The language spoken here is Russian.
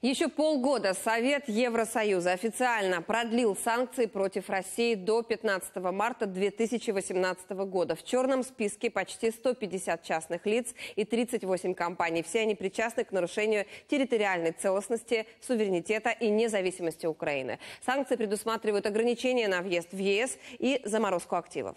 Еще полгода Совет Евросоюза официально продлил санкции против России до 15 марта 2018 года. В черном списке почти 150 частных лиц и 38 компаний. Все они причастны к нарушению территориальной целостности, суверенитета и независимости Украины. Санкции предусматривают ограничения на въезд в ЕС и заморозку активов.